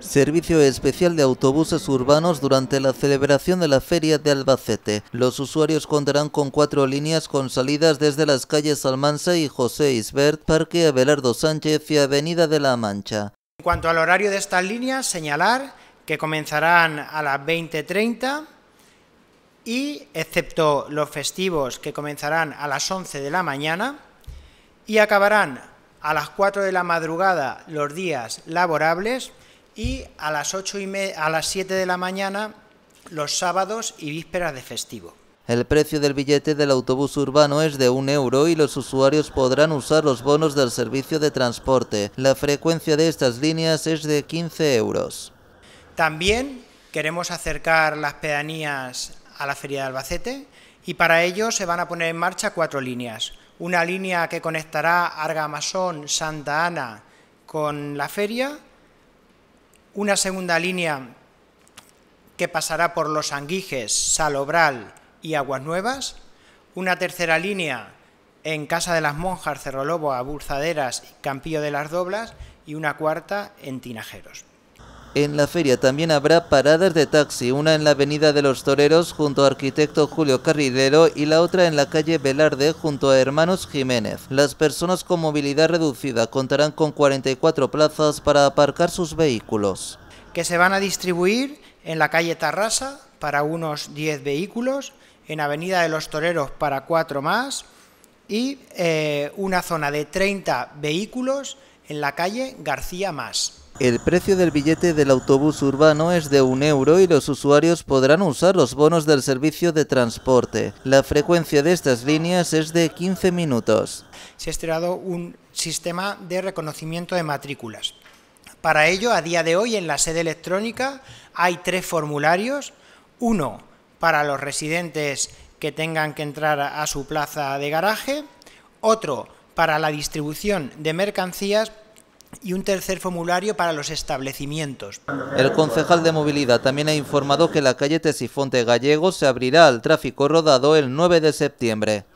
Servicio especial de autobuses urbanos durante la celebración de la Feria de Albacete. Los usuarios contarán con cuatro líneas con salidas desde las calles Almansa y José Isbert, Parque Abelardo Sánchez y Avenida de la Mancha. En cuanto al horario de estas líneas, señalar que comenzarán a las 20.30 y, excepto los festivos que comenzarán a las 11 de la mañana y acabarán a las 4 de la madrugada los días laborables, y a las, 8 y a las 7 de la mañana los sábados y vísperas de festivo. El precio del billete del autobús urbano es de un euro y los usuarios podrán usar los bonos del servicio de transporte. La frecuencia de estas líneas es de 15 euros. También queremos acercar las pedanías a la Feria de Albacete y para ello se van a poner en marcha cuatro líneas. Una línea que conectará Argamasón, Santa Ana con la feria, una segunda línea que pasará por Los Anguijes, Salobral y Aguas Nuevas. Una tercera línea en Casa de las Monjas, Cerro Lobo, Aburzaderas y Campillo de las Doblas. Y una cuarta en Tinajeros. En la feria también habrá paradas de taxi, una en la Avenida de los Toreros junto a arquitecto Julio Carrilero y la otra en la calle Velarde junto a Hermanos Jiménez. Las personas con movilidad reducida contarán con 44 plazas para aparcar sus vehículos. Que se van a distribuir en la calle Tarrasa para unos 10 vehículos, en Avenida de los Toreros para 4 más y eh, una zona de 30 vehículos en la calle García Más. El precio del billete del autobús urbano es de un euro y los usuarios podrán usar los bonos del servicio de transporte. La frecuencia de estas líneas es de 15 minutos. Se ha estrenado un sistema de reconocimiento de matrículas. Para ello, a día de hoy, en la sede electrónica hay tres formularios. Uno para los residentes que tengan que entrar a su plaza de garaje, otro para la distribución de mercancías y un tercer formulario para los establecimientos. El concejal de Movilidad también ha informado que la calle Tesifonte Gallego se abrirá al tráfico rodado el 9 de septiembre.